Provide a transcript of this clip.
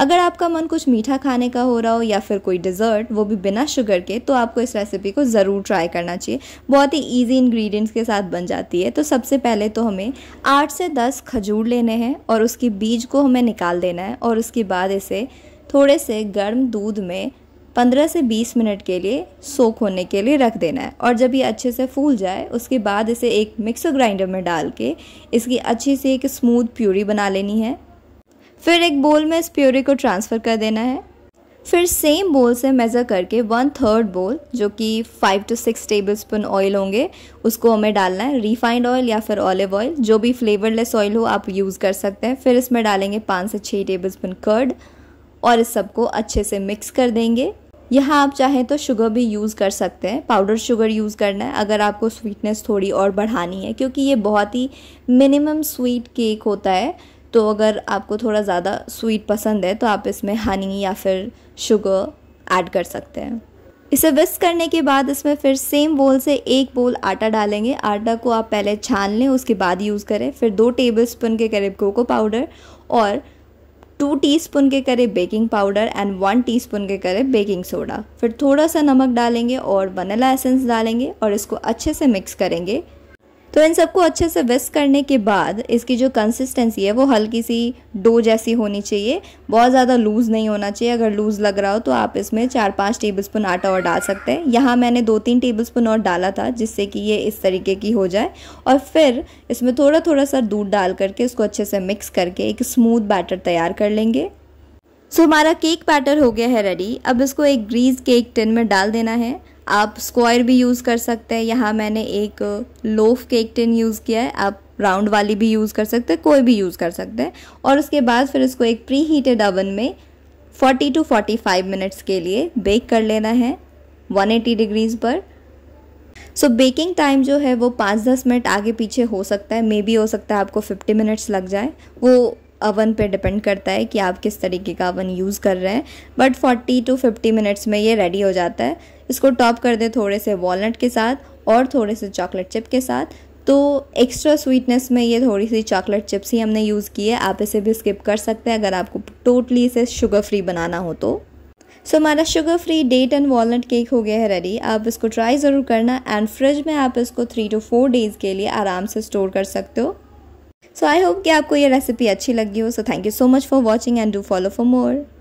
अगर आपका मन कुछ मीठा खाने का हो रहा हो या फिर कोई डिज़र्ट वो भी बिना शुगर के तो आपको इस रेसिपी को ज़रूर ट्राई करना चाहिए बहुत ही ईजी इन्ग्रीडियंट्स के साथ बन जाती है तो सबसे पहले तो हमें आठ से दस खजूर लेने हैं और उसकी बीज को हमें निकाल देना है और उसके बाद इसे थोड़े से गर्म दूध में 15 से 20 मिनट के लिए सोख होने के लिए रख देना है और जब ये अच्छे से फूल जाए उसके बाद इसे एक मिक्सर ग्राइंडर में डाल के इसकी अच्छी सी एक स्मूथ प्यूरी बना लेनी है फिर एक बोल में इस प्योरी को ट्रांसफ़र कर देना है फिर सेम बोल से मेज़र करके वन थर्ड बोल जो कि five to six tablespoon oil होंगे उसको हमें डालना है रिफाइंड ऑयल या फिर ऑलिव ऑयल जो भी फ्लेवरलेस ऑयल हो आप यूज़ कर सकते हैं फिर इसमें डालेंगे पाँच से छः टेबल स्पून कर्ड और इस सबको अच्छे से मिक्स कर देंगे यहाँ आप चाहें तो शुगर भी यूज़ कर सकते हैं पाउडर शुगर यूज़ करना है अगर आपको स्वीटनेस थोड़ी और बढ़ानी है क्योंकि ये बहुत ही मिनिमम स्वीट केक होता है तो अगर आपको थोड़ा ज़्यादा स्वीट पसंद है तो आप इसमें हनी या फिर शुगर ऐड कर सकते हैं इसे विस्क करने के बाद इसमें फिर सेम बोल से एक बोल आटा डालेंगे आटा को आप पहले छान लें उसके बाद यूज़ करें फिर दो टेबल स्पून के करीब कोको पाउडर और टू टीस्पून के करीब baking powder and one teaspoon के करीब बेकिंग सोडा फिर थोड़ा सा नमक डालेंगे और वनीला एसेंस डालेंगे और इसको अच्छे से मिक्स करेंगे तो इन सबको अच्छे से विस्क करने के बाद इसकी जो कंसिस्टेंसी है वो हल्की सी डो जैसी होनी चाहिए बहुत ज़्यादा लूज़ नहीं होना चाहिए अगर लूज़ लग रहा हो तो आप इसमें चार पाँच स्पून आटा और डाल सकते हैं यहाँ मैंने दो तीन स्पून और डाला था जिससे कि ये इस तरीके की हो जाए और फिर इसमें थोड़ा थोड़ा सा दूध डाल करके इसको अच्छे से मिक्स करके एक स्मूथ बैटर तैयार कर लेंगे सो so, हमारा केक बैटर हो गया है रेडी अब इसको एक ग्रीस केक टिन में डाल देना है आप स्क्वायर भी यूज़ कर सकते हैं यहाँ मैंने एक लोफ केक टिन यूज़ किया है आप राउंड वाली भी यूज़ कर सकते हैं कोई भी यूज़ कर सकते हैं और उसके बाद फिर इसको एक प्री हीटेड अवन में 40 टू 45 मिनट्स के लिए बेक कर लेना है 180 डिग्रीज़ पर सो बेकिंग टाइम जो है वो पाँच दस मिनट आगे पीछे हो सकता है मे बी हो सकता है आपको फिफ्टी मिनट्स लग जाए वो अवन पे डिपेंड करता है कि आप किस तरीके का अवन यूज़ कर रहे हैं बट 40 टू 50 मिनट्स में ये रेडी हो जाता है इसको टॉप कर दें थोड़े से वॉलट के साथ और थोड़े से चॉकलेट चिप के साथ तो एक्स्ट्रा स्वीटनेस में ये थोड़ी सी चॉकलेट चिप्स ही हमने यूज़ की है आप इसे भी स्किप कर सकते हैं अगर आपको टोटली इसे शुगर फ्री बनाना हो तो सो so, हमारा sugar free date and walnut cake हो गया है रेडी आप इसको ट्राई ज़रूर करना एंड फ्रिज में आप इसको थ्री टू फोर डेज़ के लिए आराम से स्टोर कर सकते हो सो आई होप कि आपको ये रेसिपी अच्छी लगी हो so thank you so much for watching and do follow for more